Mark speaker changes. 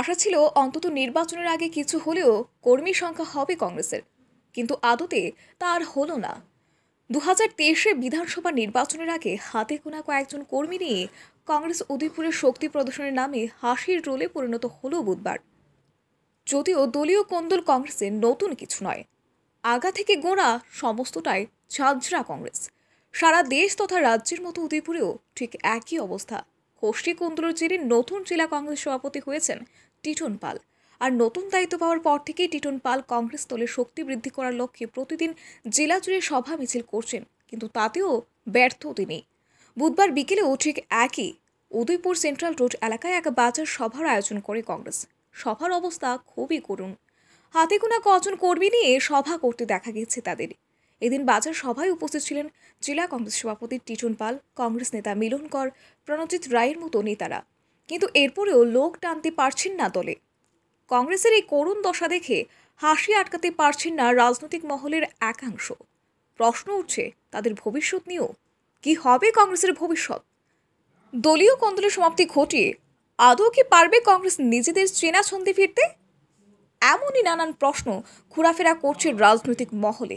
Speaker 1: আশা ছিল অন্তত নির্বাচনের আগে কিছু হলেও কর্মী সংখ্যা হবে কংগ্রেসের কিন্তু আদতে তা আর হলো না দু হাজার তেইশে বিধানসভা নির্বাচনের আগে হাতে কোনা কয়েকজন কর্মী নিয়ে কংগ্রেস উদয়পুরের শক্তি প্রদর্শনের নামে হাসির রোলে পরিণত হলো বুধবার যদিও দলীয় কোন্দল কংগ্রেসের নতুন কিছু নয় আগা থেকে গোড়া সমস্তটাই ঝাঁঝরা কংগ্রেস সারা দেশ তথা রাজ্যের মতো উদয়পুরেও ঠিক একই অবস্থা কোষ্ঠী কুন্দলজির নতুন জেলা কংগ্রেস সভাপতি হয়েছেন টিটন পাল আর নতুন দায়িত্ব পাওয়ার পর থেকেই টিটন পাল কংগ্রেস দলের শক্তি বৃদ্ধি করার লক্ষ্যে প্রতিদিন জেলা জুড়ে সভা মিছিল করছেন কিন্তু তাতেও ব্যর্থ তিনি বুধবার বিকেলেও ঠিক একই উদয়পুর সেন্ট্রাল রোড এলাকায় এক বাজার সভার আয়োজন করে কংগ্রেস সভার অবস্থা খুবই করুণ হাতে গোনা কজন কর্মী নিয়ে সভা করতে দেখা গেছে তাদের এদিন বাজার সভায় উপস্থিত ছিলেন জেলা কংগ্রেস সভাপতি টিটুন পাল কংগ্রেস নেতা মিলন কর প্রণজিৎ রায়ের মতো নেতারা কিন্তু এরপরেও লোক টানতে পারছেন না দলে কংগ্রেসের এই করুণ দশা দেখে হাসি আটকাতে পারছেন না রাজনৈতিক মহলের একাংশ প্রশ্ন উঠছে তাদের ভবিষ্যৎ নিয়েও কি হবে কংগ্রেসের ভবিষ্যৎ দলীয় কন্দলের সমাপ্তি ঘটিয়ে আদৌ কি পারবে কংগ্রেস নিজেদের চেনা ছন্দে ফিরতে এমনই নানান প্রশ্ন ঘোরাফেরা করছে রাজনৈতিক মহলে